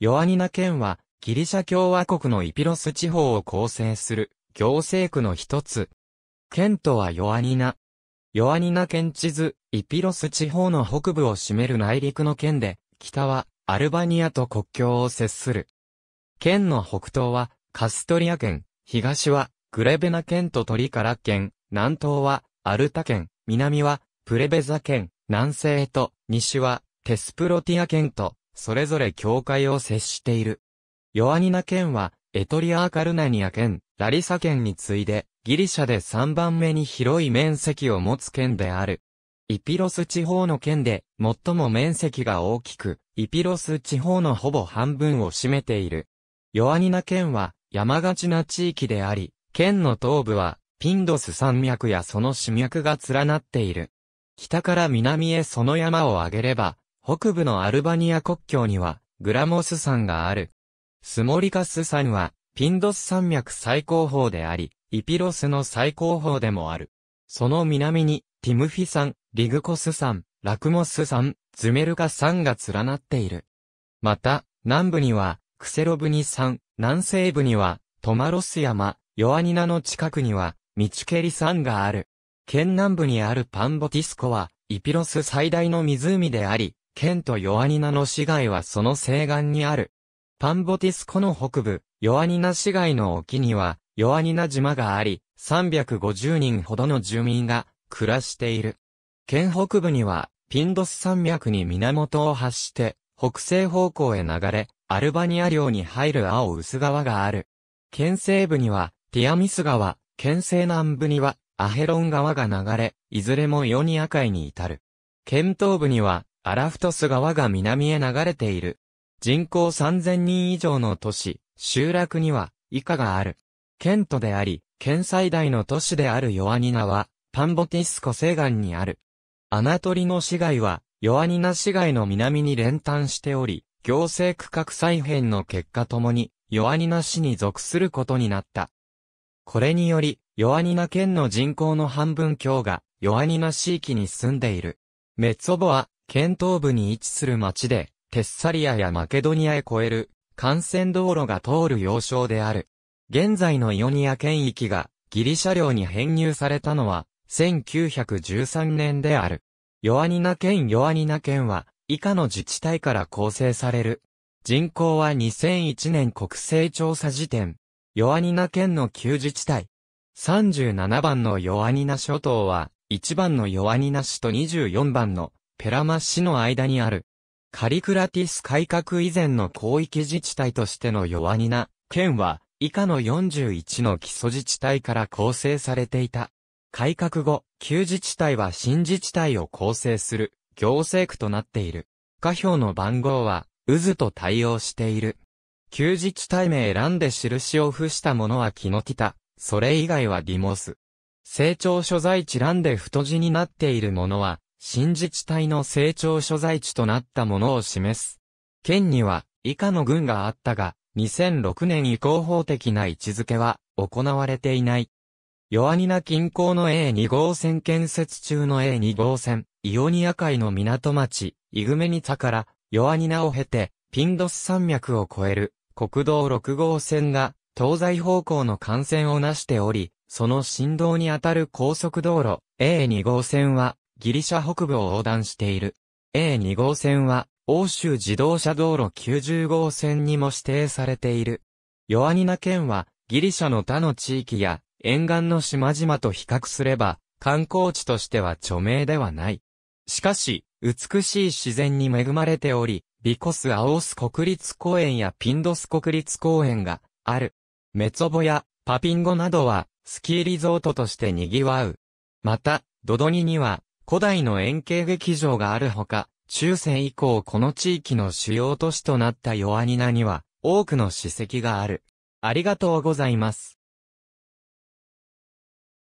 ヨアニナ県は、ギリシャ共和国のイピロス地方を構成する、行政区の一つ。県とはヨアニナ。ヨアニナ県地図、イピロス地方の北部を占める内陸の県で、北はアルバニアと国境を接する。県の北東はカストリア県、東はグレベナ県とトリカラ県、南東はアルタ県、南はプレベザ県、南西と西はテスプロティア県とそれぞれ境界を接している。ヨアニナ県は、エトリアーカルナニア県、ラリサ県に次いで、ギリシャで3番目に広い面積を持つ県である。イピロス地方の県で最も面積が大きく、イピロス地方のほぼ半分を占めている。ヨアニナ県は山がちな地域であり、県の東部はピンドス山脈やその死脈が連なっている。北から南へその山を上げれば、北部のアルバニア国境には、グラモス山がある。スモリカス山は、ピンドス山脈最高峰であり、イピロスの最高峰でもある。その南に、ティムフィ山、リグコス山、ラクモス山、ズメルカ山が連なっている。また、南部には、クセロブニ山、南西部には、トマロス山、ヨアニナの近くには、ミチュケリ山がある。県南部にあるパンボティスコは、イピロス最大の湖であり、県とヨアニナの市街はその西岸にある。パンボティス湖の北部、ヨアニナ市街の沖には、ヨアニナ島があり、350人ほどの住民が暮らしている。県北部には、ピンドス山脈に源を発して、北西方向へ流れ、アルバニア領に入る青薄川がある。県西部には、ティアミス川、県西南部には、アヘロン川が流れ、いずれもヨニア海に至る。県東部には、アラフトス川が南へ流れている。人口3000人以上の都市、集落には、以下がある。県都であり、県最大の都市であるヨアニナは、パンボティスコ西岸にある。アナトリの市街は、ヨアニナ市街の南に連帯しており、行政区画再編の結果ともに、ヨアニナ市に属することになった。これにより、ヨアニナ県の人口の半分強が、ヨアニナ市域に住んでいる。メツォボは、県東部に位置する町で、テッサリアやマケドニアへ越える、幹線道路が通る要衝である。現在のイオニア県域が、ギリシャ領に編入されたのは、1913年である。ヨアニナ県ヨアニナ県は、以下の自治体から構成される。人口は2001年国勢調査時点。ヨアニナ県の旧自治体。37番のヨアニナ諸島は、1番のヨアニナ市と24番のペラマ市の間にある。カリクラティス改革以前の広域自治体としての弱にな、県は、以下の41の基礎自治体から構成されていた。改革後、旧自治体は新自治体を構成する、行政区となっている。下表の番号は、渦と対応している。旧自治体名選んで印を付したものはキノティタ、それ以外はディモス。成長所在地欄で太字になっているものは、新自治体の成長所在地となったものを示す。県には以下の郡があったが、2006年以降法的な位置づけは行われていない。ヨアニナ近郊の A2 号線建設中の A2 号線、イオニア海の港町、イグメニツァからヨアニナを経て、ピンドス山脈を越える国道6号線が東西方向の幹線をなしており、その振動にあたる高速道路 A2 号線はギリシャ北部を横断している。A2 号線は、欧州自動車道路90号線にも指定されている。ヨアニナ県は、ギリシャの他の地域や、沿岸の島々と比較すれば、観光地としては著名ではない。しかし、美しい自然に恵まれており、ビコス・アオス国立公園やピンドス国立公園がある。メツォボやパピンゴなどはスキーリゾートとして賑わう。また、ドドニには古代の円形劇場があるほか、中世以降この地域の主要都市となったヨアニナには、多くの史跡がある。ありがとうございます。